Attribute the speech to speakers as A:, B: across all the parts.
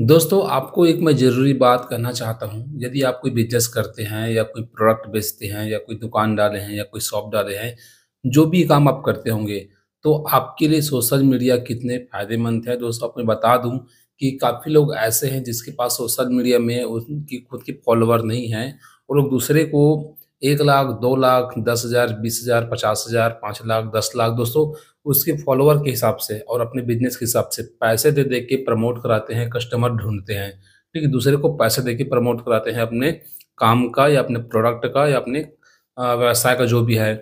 A: दोस्तों आपको एक मैं ज़रूरी बात कहना चाहता हूँ यदि आप कोई बिजनेस करते हैं या कोई प्रोडक्ट बेचते हैं या कोई दुकान डाले हैं या कोई शॉप डाले हैं जो भी काम आप करते होंगे तो आपके लिए सोशल मीडिया कितने फायदेमंद है दोस्तों आप मैं बता दूं कि काफ़ी लोग ऐसे हैं जिसके पास सोशल मीडिया में उनकी खुद की फॉलोअर नहीं है और लोग दूसरे को एक लाख दो लाख दस हज़ार बीस हज़ार पचास हज़ार पाँच लाख दस लाख दोस्तों उसके फॉलोअर के हिसाब से और अपने बिजनेस के हिसाब से पैसे दे दे के प्रमोट कराते हैं कस्टमर ढूंढते हैं ठीक है दूसरे को पैसे दे के प्रमोट कराते हैं अपने काम का या अपने प्रोडक्ट का या अपने व्यवसाय का जो भी है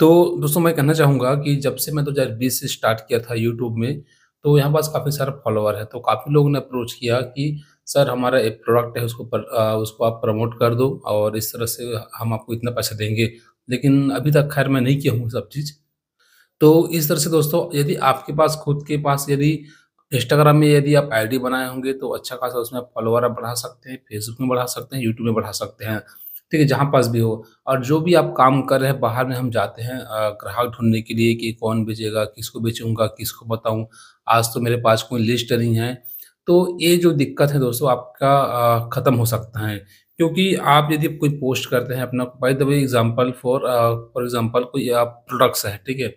A: तो दोस्तों मैं कहना चाहूँगा कि जब से मैं दो हज़ार बीस से स्टार्ट किया था यूट्यूब में तो यहाँ पास काफ़ी सारा फॉलोअर है तो काफ़ी लोगों ने अप्रोच किया कि सर हमारा एक प्रोडक्ट है उसको पर, आ, उसको आप प्रमोट कर दो और इस तरह से हम आपको इतना पैसा देंगे लेकिन अभी तक खैर मैं नहीं किया हूँ सब चीज़ तो इस तरह से दोस्तों यदि आपके पास खुद के पास यदि इंस्टाग्राम में यदि आप आईडी बनाए होंगे तो अच्छा खासा उसमें आप फॉलोअर आप बढ़ा सकते हैं फेसबुक में बढ़ा सकते हैं यूट्यूब में बढ़ा सकते हैं ठीक है जहाँ पास भी हो और जो भी आप काम कर रहे हैं बाहर में हम जाते हैं ग्राहक ढूंढने के लिए कि कौन बेचेगा किसको बेचूंगा किसको बताऊँ आज तो मेरे पास कोई लिस्ट नहीं है तो ये जो दिक्कत है दोस्तों आपका ख़त्म हो सकता है क्योंकि आप यदि कोई पोस्ट करते हैं अपना by the way example for for example कोई प्रोडक्ट्स है ठीक है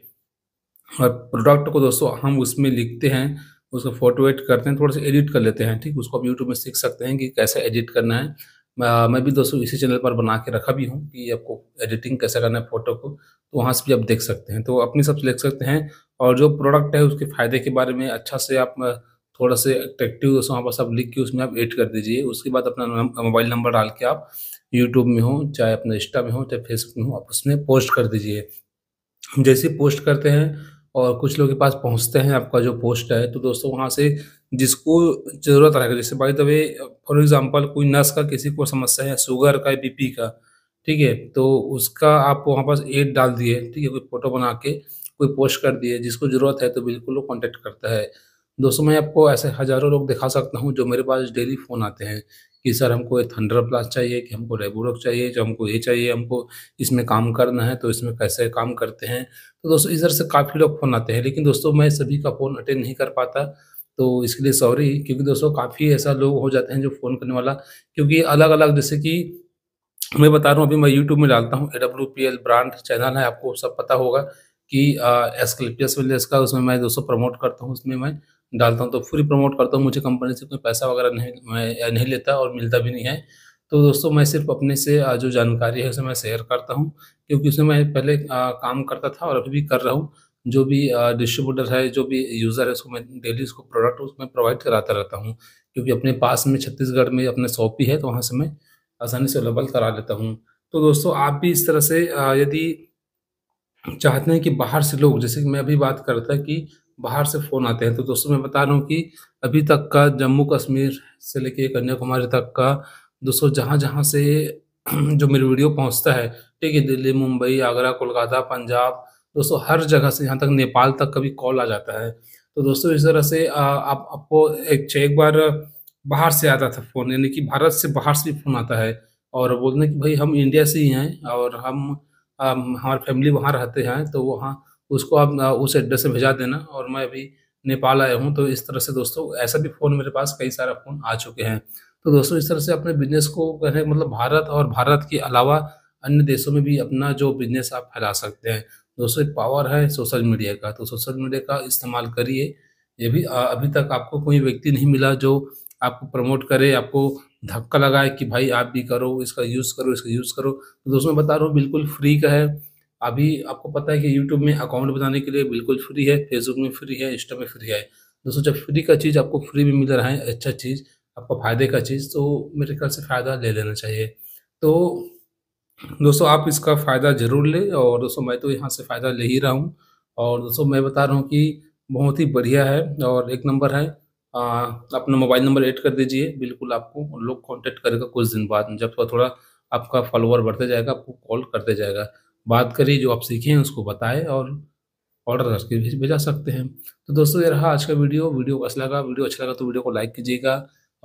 A: और प्रोडक्ट को दोस्तों हम उसमें लिखते हैं उसको फोटो एडिट करते हैं थोड़ा सा एडिट कर लेते हैं ठीक उसको आप यूट्यूब में सीख सकते हैं कि कैसे एडिट करना है आ, मैं भी दोस्तों इसी चैनल पर बना के रखा भी हूँ कि आपको एडिटिंग कैसे करना है फ़ोटो को तो वहाँ से भी आप देख सकते हैं तो अपनी सब लिख सकते हैं और जो प्रोडक्ट है उसके फ़ायदे के बारे में अच्छा से आप थोड़ा से अट्रैक्टिव दोस्तों वहाँ पर सब लिख के उसमें आप एड कर दीजिए उसके बाद अपना मोबाइल नंबर डाल के आप यूट्यूब में हो चाहे अपने इंस्टा में हो चाहे फेसबुक में हो आप उसमें पोस्ट कर दीजिए हम जैसे पोस्ट करते हैं और कुछ लोग के पास पहुँचते हैं आपका जो पोस्ट है तो दोस्तों वहाँ से जिसको ज़रूरत रहेगा जैसे by the way for example कोई नस का किसी को समस्या है शुगर का बीपी का ठीक है तो उसका आप वहाँ पास एड डाल दिए ठीक है कोई फ़ोटो बना के कोई पोस्ट कर दिए जिसको ज़रूरत है तो बिल्कुल वो कॉन्टेक्ट करता है दोस्तों मैं आपको ऐसे हज़ारों लोग दिखा सकता हूँ जो मेरे पास डेली फ़ोन आते हैं कि सर हमको थंडर प्लास चाहिए कि हमको रेबोरक चाहिए जो हमको ये चाहिए हमको इसमें काम करना है तो इसमें कैसे काम करते हैं तो दोस्तों इधर से काफ़ी लोग फ़ोन आते हैं लेकिन दोस्तों मैं सभी का फ़ोन अटेंड नहीं कर पाता तो इसके लिए सॉरी क्योंकि दोस्तों काफ़ी ऐसा लोग हो जाते हैं जो फ़ोन करने वाला क्योंकि अलग अलग जैसे कि मैं बता रहा हूँ अभी मैं यूट्यूब में डालता हूँ A W P L brand channel है आपको सब पता होगा कि एस्कलिपियस विलेज का उसमें मैं दोस्तों प्रमोट करता हूँ उसमें मैं डालता हूँ तो फ्री प्रमोट करता हूँ मुझे कंपनी से कोई पैसा वगैरह नहीं नहीं लेता और मिलता भी नहीं है तो दोस्तों मैं सिर्फ अपने से जो जानकारी है उसे मैं शेयर करता हूँ क्योंकि उसमें मैं पहले काम करता था और अभी भी कर रहा हूँ जो भी डिस्ट्रीब्यूटर है जो भी यूज़र है उसको मैं डेली उसको प्रोडक्ट उसमें प्रोवाइड कराता रहता हूँ क्योंकि अपने पास में छत्तीसगढ़ में अपने शॉप भी है तो वहाँ से मैं आसानी से अवेलेबल करा लेता हूँ तो दोस्तों आप भी इस तरह से यदि चाहते हैं कि बाहर से लोग जैसे कि मैं अभी बात करता कि बाहर से फ़ोन आते हैं तो दोस्तों मैं बता रहा हूँ कि अभी तक का जम्मू कश्मीर से लेके कन्याकुमारी तक का दोस्तों जहाँ जहाँ से जो मेरी वीडियो पहुँचता है ठीक है दिल्ली मुंबई आगरा कोलकाता पंजाब दोस्तों हर जगह से यहाँ तक नेपाल तक कभी कॉल आ जाता है तो दोस्तों इस तरह से आ, आप आपको एक एक बार बाहर से आता था फ़ोन यानी कि भारत से बाहर से भी फ़ोन आता है और बोलते हैं कि भाई हम इंडिया से ही हैं और हम, हम हमारी फैमिली वहाँ रहते हैं तो वहाँ उसको आप उस एड्रेस से भेजा देना और मैं अभी नेपाल आया हूँ तो इस तरह से दोस्तों ऐसा भी फ़ोन मेरे पास कई सारा फ़ोन आ चुके हैं तो दोस्तों इस तरह से अपने बिजनेस को कहने मतलब भारत और भारत के अलावा अन्य देशों में भी अपना जो बिजनेस आप फैला सकते हैं दोस्तों एक पावर है सोशल मीडिया का तो सोशल मीडिया का इस्तेमाल करिए ये भी अभी तक आपको कोई व्यक्ति नहीं मिला जो आपको प्रमोट करे आपको धक्का लगाए कि भाई आप भी करो इसका यूज़ करो इसका यूज़ करो तो दोस्तों मैं बता रहा हूँ बिल्कुल फ्री का है अभी आपको पता है कि यूट्यूब में अकाउंट बनाने के लिए बिल्कुल फ्री है फेसबुक में फ्री है इंस्टा में फ्री है दोस्तों जब फ्री का चीज़ आपको फ्री में मिल रहा है अच्छा चीज़ आपका फ़ायदे का चीज़ तो मेरे ख्याल से फ़ायदा ले लेना चाहिए तो दोस्तों आप इसका फ़ायदा ज़रूर लें और दोस्तों मैं तो यहाँ से फ़ायदा ले ही रहा हूँ और दोस्तों मैं बता रहा हूँ कि बहुत ही बढ़िया है और एक नंबर है आ, अपना मोबाइल नंबर ऐड कर दीजिए बिल्कुल आपको लोग कांटेक्ट करेगा कुछ दिन बाद जब थोड़ा आपका फॉलोअर बढ़ते जाएगा आपको कॉल करते जाएगा बात करी जो आप सीखे हैं उसको बताएं और ऑर्डर करके भी भेजा सकते हैं तो दोस्तों ये रहा आज का वीडियो वीडियो अच्छा लगा वीडियो अच्छा लगा तो वीडियो को लाइक कीजिएगा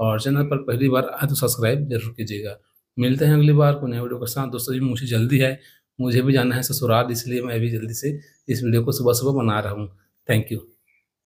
A: और चैनल पर पहली बार आए तो सब्सक्राइब जरूर कीजिएगा मिलते हैं अगली बार को नए वीडियो के साथ दोस्तों जी मुझे जल्दी है मुझे भी जाना है ससुराल इसलिए मैं भी जल्दी से इस वीडियो को सुबह सुबह बना रहा हूँ थैंक यू